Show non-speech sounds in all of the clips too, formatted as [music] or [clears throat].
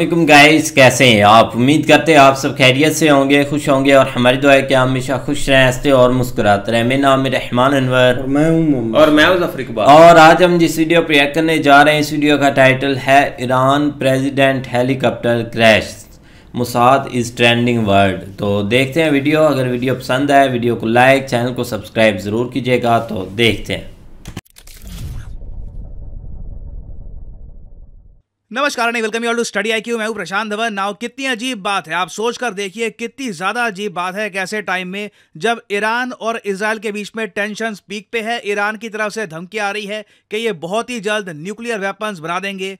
Aslam guys कैसे हैं आप उम्मीद करते हैं आप सब खैरियत से होंगे खुश होंगे और हमारी दुआ है कि आप हमेशा खुश रहें हंसते और मुस्कुराते रहें मेरा नाम रहमान अनवर और मैं हूं और मैं हूं और आज हम जिस वीडियो पर एक्ट करने जा रहे हैं इस वीडियो का टाइटल है Iran president helicopter crash Mossad is trending word तो देखते हैं वीडियो अगर वीडियो पसंद आए वीडियो को लाइक चैनल को सब्सक्राइब ज़रूर कीजिएगा तो देखते हैं नमस्कार welcome you to study I मैं हूं प्रशांत धवन नाउ कितनी अजीब बात है आप सोच कर देखिए कितनी ज़्यादा अजीब बात है कैसे टाइम में जब ईरान और इसराइल के बीच में टेंशन पीक पे है ईरान की तरफ से धमकी आ रही है कि ये बहुत ही जल्द न्यूक्लियर वेपन्स बना देंगे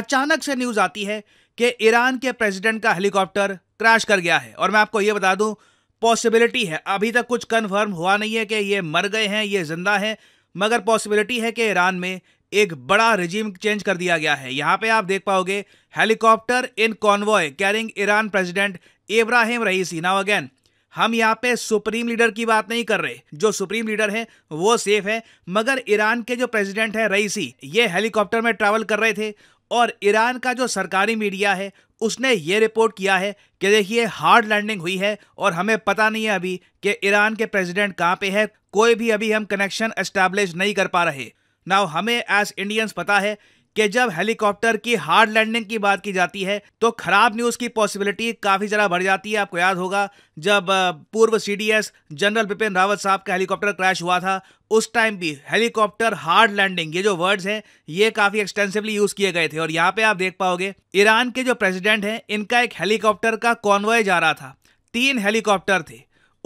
अचानक से न्यूज़ आती है कि ईरान के प्रेसिडेंट का हेलीकॉप्टर क्रैश कर गया है और मैं आपको ये बता दूँ पॉसिबिलिटी है अभी तक कुछ कन्फर्म हुआ नहीं है कि ये मर गए हैं ये जिंदा हैं मगर पॉसिबिलिटी है कि ईरान में एक बड़ा रिजीम चेंज कर दिया गया है यहाँ पे आप देख पाओगे helicopter in convoy carrying Iran president Ebrahim Raisi now again हम यहाँ पे सुप्रीम लीडर की बात नहीं कर रहे जो सुप्रीम लीडर है वो सेफ है मगर ईरान के जो प्रेसिडेंट है रईसी ये हेलीकॉप्टर में ट्रेवल कर रहे थे और ईरान का जो सरकारी मीडिया है उसने ये रिपोर्ट किया है कि देखिए हार्ड लैंडिंग हुई है और हमें पता नहीं है अभी कि ईरान के प्रेसिडेंट कहाँ पे है कोई भी अभी हम कनेक्शन एस्टैब्लिश नहीं कर पा रहे नाउ हमें एज इंडियंस पता है कि जब हेलीकॉप्टर की हार्ड लैंडिंग की बात की जाती है तो खराब न्यूज़ की पॉसिबिलिटी काफ़ी ज़रा बढ़ जाती है आपको याद होगा जब पूर्व सीडीएस जनरल बिपिन रावत साहब का हेलीकॉप्टर क्रैश हुआ था उस टाइम भी हेलीकॉप्टर हार्ड लैंडिंग ये जो वर्ड्स हैं ये काफ़ी एक्सटेंसिवली यूज़ किए गए थे और यहाँ पे आप देख पाओगे ईरान के जो प्रेसिडेंट हैं इनका एक हेलीकॉप्टर का कॉन्वॉय जा रहा था तीन हेलीकॉप्टर थे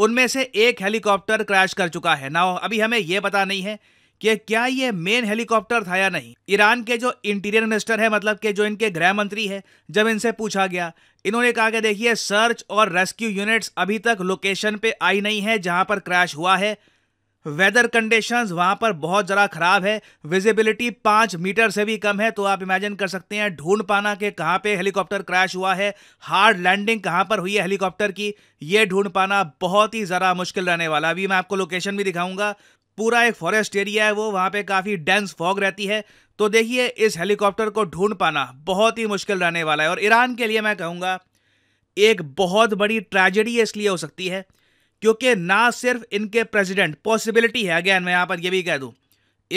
उनमें से एक हेलीकॉप्टर क्रैश कर चुका है ना अभी हमें यह पता नहीं है कि क्या ये मेन हेलीकॉप्टर था या नहीं ईरान के जो इंटीरियर मिनिस्टर है मतलब के जो इनके गृह मंत्री है जब इनसे पूछा गया इन्होंने कहा कि देखिए सर्च और रेस्क्यू यूनिट्स अभी तक लोकेशन पे आई नहीं है जहां पर क्रैश हुआ है वेदर कंडीशंस वहां पर बहुत ज़रा ख़राब है विजिबिलिटी पाँच मीटर से भी कम है तो आप इमेजिन कर सकते हैं ढूंढ पाना कि कहाँ पे हेलीकॉप्टर क्रैश हुआ है हार्ड लैंडिंग कहाँ पर हुई है हेलीकॉप्टर की ये ढूंढ पाना बहुत ही ज़रा मुश्किल रहने वाला अभी मैं आपको लोकेशन भी दिखाऊंगा पूरा एक फॉरेस्ट एरिया है वो वहाँ पे काफ़ी डेंस फॉग रहती है तो देखिए इस हेलीकॉप्टर को ढूंढ पाना बहुत ही मुश्किल रहने वाला है और ईरान के लिए मैं कहूँगा एक बहुत बड़ी ट्रेजेडी इसलिए हो सकती है क्योंकि ना सिर्फ इनके प्रेसिडेंट पॉसिबिलिटी है अगेन मैं यहाँ पर ये भी कह दूँ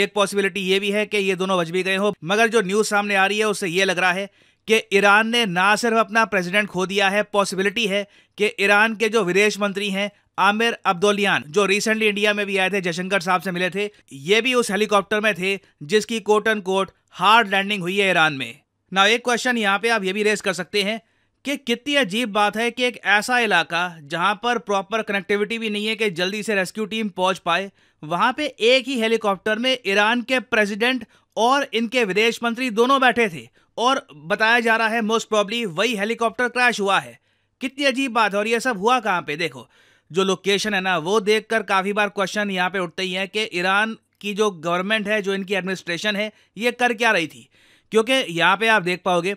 एक पॉसिबिलिटी ये भी है कि ये दोनों बच भी गए हो मगर जो न्यूज़ सामने आ रही है उससे ये लग रहा है कि ईरान ने ना सिर्फ अपना प्रेसिडेंट खो दिया है पॉसिबिलिटी है कि ईरान के जो विदेश मंत्री हैं आमिर अब्दोलियान जो रिसेंटली इंडिया में भी आए थे जयशंकर साहब से मिले थे ये भी उस हेलीकॉप्टर में थे जिसकी quote and quote hard landing हुई है ईरान में ना एक क्वेश्चन यहाँ पे आप ये भी रेस कर सकते हैं कि कितनी अजीब बात है कि एक ऐसा इलाका जहां पर प्रॉपर कनेक्टिविटी भी नहीं है कि जल्दी से रेस्क्यू टीम पहुंच पाए वहां पे एक ही हेलीकॉप्टर में ईरान के प्रेसिडेंट और इनके विदेश मंत्री दोनों बैठे थे और बताया जा रहा है मोस्ट प्रॉब्ली वही हेलीकॉप्टर क्रैश हुआ है कितनी अजीब बात है और ये सब हुआ कहाँ पे देखो जो लोकेशन है ना वो देखकर काफ़ी बार क्वेश्चन यहाँ पे उठते ही हैं कि ईरान की जो गवर्नमेंट है जो इनकी एडमिनिस्ट्रेशन है ये कर क्या रही थी क्योंकि यहाँ पे आप देख पाओगे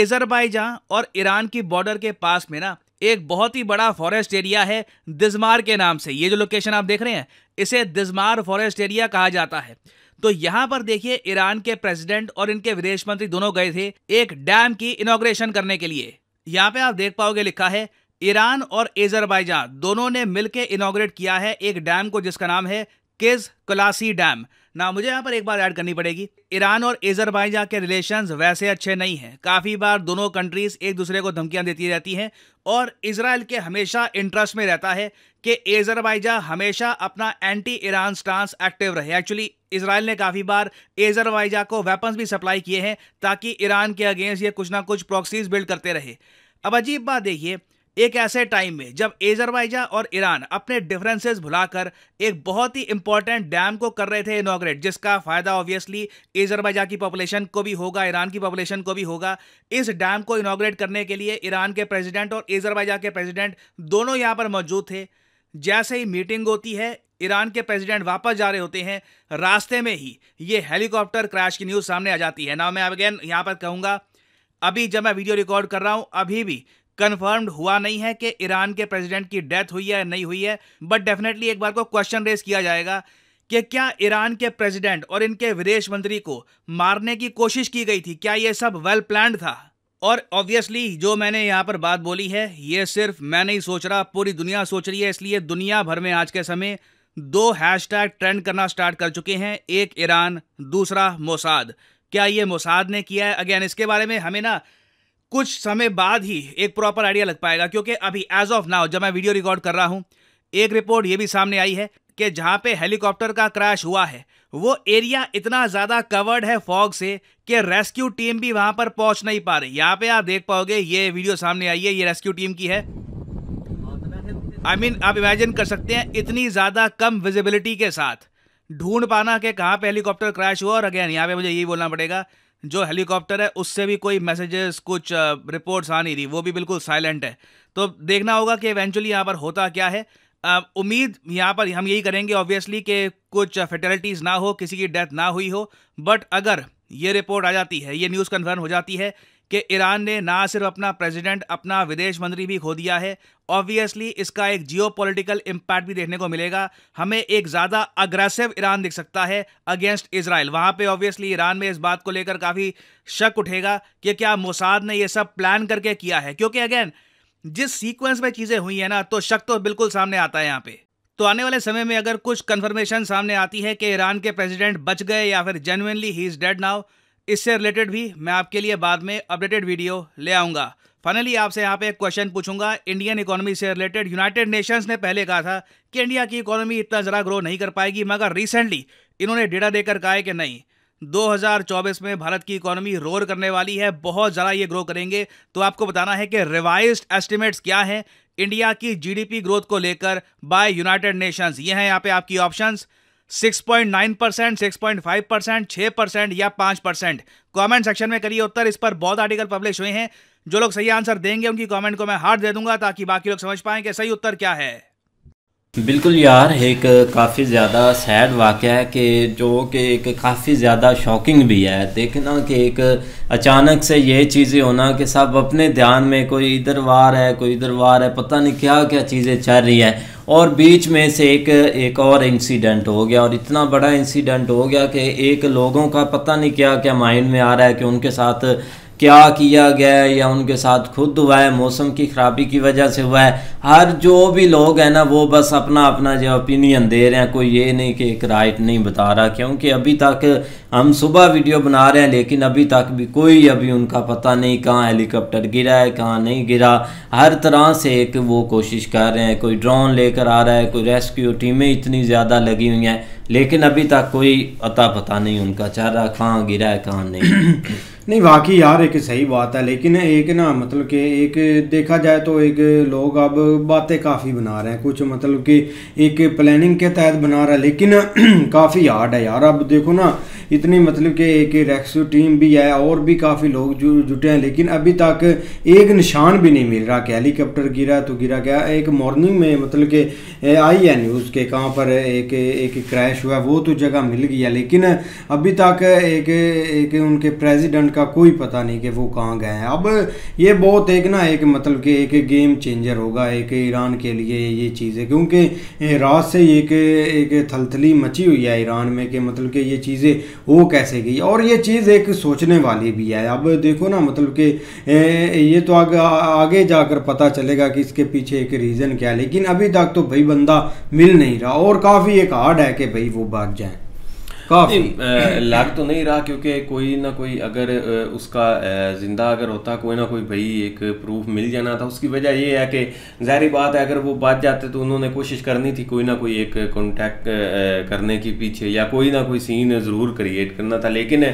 एजरबाईजान और ईरान की बॉर्डर के पास में ना एक बहुत ही बड़ा फॉरेस्ट एरिया है दिजमार के नाम से ये जो लोकेशन आप देख रहे हैं इसे दिजमार फॉरेस्ट एरिया कहा जाता है तो यहां पर देखिए ईरान के प्रेसिडेंट और इनके विदेश मंत्री दोनों गए थे एक डैम की इनोग्रेशन करने के लिए यहाँ पे आप देख पाओगे लिखा है ईरान और एजरबाइजान दोनों ने मिलकर इनाग्रेट किया है एक डैम को जिसका नाम है किज कलासी डैम ना मुझे यहाँ पर एक बार ऐड करनी पड़ेगी ईरान और एजरबाइजा के रिलेशंस वैसे अच्छे नहीं हैं काफ़ी बार दोनों कंट्रीज़ एक दूसरे को धमकियाँ देती रहती हैं और इसराइल के हमेशा इंटरेस्ट में रहता है कि एजरबाइजा हमेशा अपना एंटी ईरान स्टांस एक्टिव रहे एक्चुअली इसराइल ने काफ़ी बार एजरबाइजा को वेपन्स भी सप्लाई किए हैं ताकि ईरान के अगेंस्ट ये कुछ ना कुछ प्रॉक्सीज बिल्ड करते रहे अब अजीब बात देखिए एक ऐसे टाइम में जब एजरबाइजा और ईरान अपने डिफरेंसेस भुलाकर एक बहुत ही इंपॉर्टेंट डैम को कर रहे थे इनोग्रेट जिसका फायदा ऑब्वियसली एजरबाइजा की पॉपुलेशन को भी होगा ईरान की पॉपुलेशन को भी होगा इस डैम को इनोग्रेट करने के लिए ईरान के प्रेसिडेंट और एजरबाइजा के प्रेसिडेंट दोनों यहाँ पर मौजूद थे जैसे ही मीटिंग होती है ईरान के प्रेसिडेंट वापस जा रहे होते हैं रास्ते में ही ये हेलीकॉप्टर क्रैश की न्यूज़ सामने आ जाती है ना मैं अगेन यहाँ पर कहूँगा अभी जब मैं वीडियो रिकॉर्ड कर रहा हूँ अभी भी कन्फर्म्ड हुआ नहीं है कि ईरान के प्रेसिडेंट की डेथ हुई है नहीं हुई है बट डेफिनेटली एक बार को क्वेश्चन रेज किया जाएगा कि क्या ईरान के प्रेसिडेंट और इनके विदेश मंत्री को मारने की कोशिश की गई थी क्या ये सब वेल प्लान था और ऑब्वियसली जो मैंने यहाँ पर बात बोली है ये सिर्फ मैं नहीं सोच रहा पूरी दुनिया सोच रही है इसलिए दुनिया भर में आज के समय दो हैशटैग ट्रेंड करना स्टार्ट कर चुके हैं एक ईरान दूसरा मोसाद क्या ये मोसाद ने किया है अगेन इसके बारे में हमें ना कुछ समय बाद ही एक प्रॉपर आइडिया लग पाएगा क्योंकि अभी एज ऑफ नाउ जब मैं वीडियो रिकॉर्ड कर रहा हूँ एक रिपोर्ट ये भी सामने आई है कि जहां पे हेलीकॉप्टर का क्रैश हुआ है वो एरिया इतना ज़्यादा कवर्ड है फॉग से कि रेस्क्यू टीम भी वहां पर पहुंच नहीं पा रही यहाँ पे आप देख पाओगे ये वीडियो सामने आई है ये रेस्क्यू टीम की है आई I मीन mean, आप इमेजिन कर सकते हैं इतनी ज़्यादा कम विजिबिलिटी के साथ ढूंढ पाना कि कहाँ पे हेलीकॉप्टर क्रैश हुआ और अगेन यहाँ पे मुझे यही बोलना पड़ेगा जो हेलीकॉप्टर है उससे भी कोई मैसेजेस कुछ रिपोर्ट्स आ नहीं रही वो भी बिल्कुल साइलेंट है तो देखना होगा कि इवेंचुअली यहाँ पर होता क्या है उम्मीद यहाँ पर हम यही करेंगे ऑब्वियसली कि कुछ फेटेलिटीज़ ना हो किसी की डेथ ना हुई हो बट अगर ये रिपोर्ट आ जाती है ये न्यूज़ कन्फर्म हो जाती है कि ईरान ने ना सिर्फ अपना प्रेसिडेंट अपना विदेश मंत्री भी खो दिया है ऑब्वियसली इसका एक जियो पोलिटिकल इम्पैक्ट भी देखने को मिलेगा हमें एक ज़्यादा अग्रेसिव ईरान दिख सकता है अगेंस्ट इसराइल वहाँ पे ऑब्वियसली ईरान में इस बात को लेकर काफ़ी शक उठेगा कि क्या मोसाद ने ये सब प्लान करके किया है क्योंकि अगेन जिस सीक्वेंस में चीज़ें हुई हैं ना तो शक तो बिल्कुल सामने आता है यहाँ पे तो आने वाले समय में अगर कुछ कन्फर्मेशन सामने आती है कि ईरान के प्रेसिडेंट बच गए या फिर जेनुनली ही इज़ डेड नाउ इससे रिलेटेड भी मैं आपके लिए बाद में अपडेटेड वीडियो ले आऊँगा फाइनली आपसे यहाँ पे एक क्वेश्चन पूछूंगा इंडियन इकोनॉमी से रिलेटेड यूनाइटेड नेशंस ने पहले कहा था कि इंडिया की इकोनॉमी इतना ज़रा ग्रो नहीं कर पाएगी मगर रिसेंटली इन्होंने डेटा देकर कहा है कि नहीं 2024 में भारत की इकोनॉमी रोर करने वाली है बहुत ज़्यादा ये ग्रो करेंगे तो आपको बताना है कि रिवाइज एस्टिमेट्स क्या हैं इंडिया की जी ग्रोथ को लेकर बाय यूनाइटेड नेशंस ये हैं यहाँ पे आपकी ऑप्शंस 6.9 परसेंट सिक्स परसेंट छः परसेंट या पाँच परसेंट कॉमेंट सेक्शन में करिए उत्तर इस पर बहुत आर्टिकल पब्लिश हुए हैं जो लोग सही आंसर देंगे उनकी कमेंट को मैं हार्ड दे दूंगा ताकि बाकी लोग समझ पाएं कि सही उत्तर क्या है बिल्कुल यार एक काफ़ी ज़्यादा सैड वाक़ है कि जो कि एक काफ़ी ज़्यादा शॉकिंग भी है देखना कि एक अचानक से ये चीज़ें होना कि सब अपने ध्यान में कोई इधर वार है कोई इधर वार है पता नहीं क्या क्या चीज़ें चल रही है और बीच में से एक एक और इंसिडेंट हो गया और इतना बड़ा इंसिडेंट हो गया कि एक लोगों का पता नहीं क्या क्या माइंड में आ रहा है कि उनके साथ क्या किया गया है या उनके साथ खुद हुआ है मौसम की ख़राबी की वजह से हुआ है हर जो भी लोग हैं ना वो बस अपना अपना जो ओपिनियन दे रहे हैं कोई ये नहीं कि एक राइट नहीं बता रहा क्योंकि अभी तक हम सुबह वीडियो बना रहे हैं लेकिन अभी तक भी कोई अभी उनका पता नहीं कहाँ हेलीकॉप्टर गिरा है कहाँ नहीं गिरा हर तरह से एक वो कोशिश कर रहे हैं कोई ड्रोन लेकर आ रहा है कोई रेस्क्यू टीमें इतनी ज़्यादा लगी हुई हैं लेकिन अभी तक कोई अता पता नहीं उनका चेहरा कहाँ गिरा है कहाँ नहीं [clears throat] नहीं वाकई यार एक सही बात है लेकिन एक ना मतलब कि एक देखा जाए तो एक लोग अब बातें काफ़ी बना रहे हैं कुछ मतलब कि एक प्लानिंग के तहत बना रहा है लेकिन [clears throat] काफ़ी हार्ड है यार अब देखो ना इतनी मतलब कि एक रेस्क्यू टीम भी है और भी काफ़ी लोग जो जुटे हैं लेकिन अभी तक एक निशान भी नहीं मिल रहा कि हेलीकॉप्टर गिरा तो गिरा गया एक मॉर्निंग में मतलब कि आई है न्यूज़ के कहाँ पर एक एक क्रैश हुआ वो तो जगह मिल गया लेकिन अभी तक एक एक उनके प्रेजिडेंट का कोई पता नहीं कि वो कहाँ गए हैं अब ये बहुत एक ना एक मतलब कि एक गेम चेंजर होगा एक ईरान के लिए ये चीज़ें क्योंकि रात से एक एक थलथली मची हुई है ईरान में कि मतलब कि ये चीज़ें वो कैसे गई और ये चीज़ एक सोचने वाली भी है अब देखो ना मतलब कि ये तो आग, आगे जाकर पता चलेगा कि इसके पीछे एक रीज़न क्या है लेकिन अभी तक तो भाई बंदा मिल नहीं रहा और काफ़ी एक हार्ड है कि भाई वो भाग जाए काफी लग तो नहीं रहा क्योंकि कोई ना कोई अगर उसका जिंदा अगर होता कोई ना कोई भाई एक प्रूफ मिल जाना था उसकी वजह यह है कि जाहिर बात है अगर वो बच जाते तो उन्होंने कोशिश करनी थी कोई ना कोई एक कॉन्टैक्ट करने के पीछे या कोई ना कोई सीन ज़रूर क्रिएट करना था लेकिन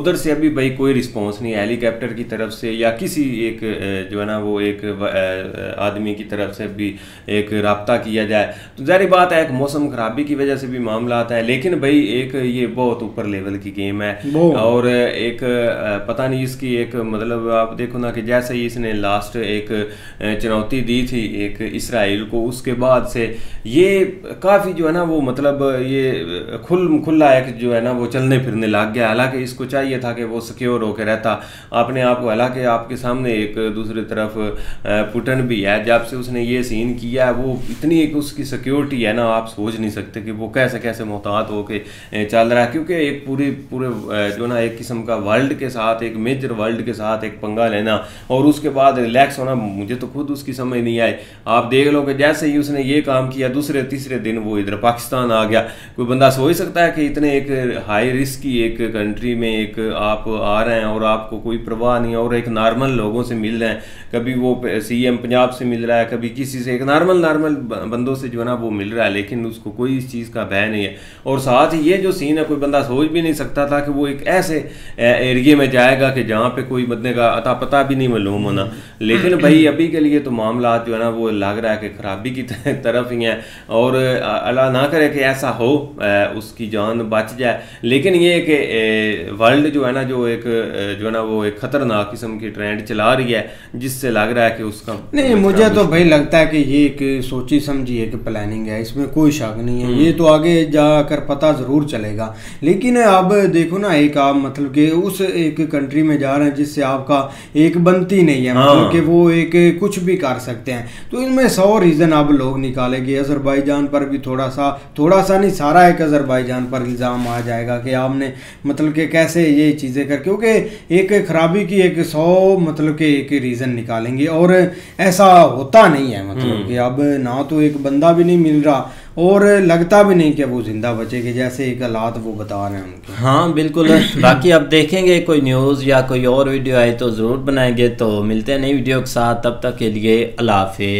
उधर से अभी भाई कोई रिस्पॉन्स नहीं हेलीकॉप्टर की तरफ से या किसी एक जो है ना वो एक आदमी की तरफ से भी एक रबता किया जाए तो जाहिर बात है एक मौसम खराबी की वजह से भी मामला आता है लेकिन भाई एक ये बहुत ऊपर लेवल की गेम है और एक पता नहीं इसकी एक मतलब आप देखो ना कि जैसे ही इसने लास्ट एक चुनौती दी थी एक इसराइल को उसके बाद से ये काफ़ी जो है ना वो मतलब ये खुल खुला एक जो है ना वो चलने फिरने लग गया हालांकि इसको चाहिए था कि वो सिक्योर होकर रहता अपने आप को हालांकि आपके सामने एक दूसरी तरफ पुटन भी है जब से उसने ये सीन किया है वो इतनी एक उसकी सिक्योरिटी है ना आप सोच नहीं सकते कि वो कैसे कैसे मोहतात होके चल चल रहा है क्योंकि एक पूरी पूरे जो ना एक किस्म का वर्ल्ड के साथ एक मेजर वर्ल्ड के साथ एक पंगा लेना और उसके बाद रिलैक्स होना मुझे तो खुद उसकी समझ नहीं आई आप देख लो कि जैसे ही उसने ये काम किया दूसरे तीसरे दिन वो इधर पाकिस्तान आ गया कोई बंदा सोच सकता है कि इतने एक हाई रिस्क की एक कंट्री में एक आप आ रहे हैं और आपको कोई प्रवाह नहीं और एक नॉर्मल लोगों से मिल रहे हैं कभी वो सी पंजाब से मिल रहा है कभी किसी से एक नॉर्मल नॉर्मल बंदों से जो है ना वो मिल रहा है लेकिन उसको कोई इस चीज़ का भय नहीं है और साथ ही ये जो सीन ना कोई बंदा सोच भी नहीं सकता था कि वो एक ऐसे एरिए में जाएगा कि जहाँ पे कोई बंदे का अता पता भी नहीं मालूम होना लेकिन [clears throat] भाई अभी के लिए तो मामला जो है ना वो लग रहा है कि खराबी की तरफ ही है और अल्लाह ना करे कि ऐसा हो उसकी जान बच जाए लेकिन ये कि वर्ल्ड जो है ना जो एक जो है ना वो एक ख़तरनाक किस्म की ट्रेंड चला रही है जिससे लग रहा है कि उसका नहीं मुझे तो भाई लगता है कि ये एक सोची समझी एक प्लानिंग है इसमें कोई शक नहीं है हम्म। ये तो आगे जाकर पता ज़रूर चलेगा था लेकिन अब देखो ना एक आप मतलब कि उस एक कंट्री में जा रहे हैं जिससे आपका एक बनती नहीं है मतलब हाँ। मतलब कि वो एक कुछ भी कर सकते हैं तो इनमें सौ रीज़न अब लोग निकालेंगे अजरबैजान पर भी थोड़ा सा थोड़ा सा नहीं सारा एक अजरबैजान पर इल्ज़ाम आ जाएगा कि आपने मतलब कि कैसे ये चीज़ें कर क्योंकि एक खराबी की एक सौ मतलब के एक रीज़न निकालेंगे और ऐसा होता नहीं है मतलब हम्म। कि अब ना तो एक बंदा भी नहीं मिल रहा और लगता भी नहीं कि वो ज़िंदा बचेगी जैसे एक हालात वो बता रहे हैं हमको हाँ बिल्कुल [coughs] बाकी आप देखेंगे कोई न्यूज़ या कोई और वीडियो आए तो ज़रूर बनाएंगे तो मिलते हैं नई वीडियो के साथ तब तक के लिए अलाफे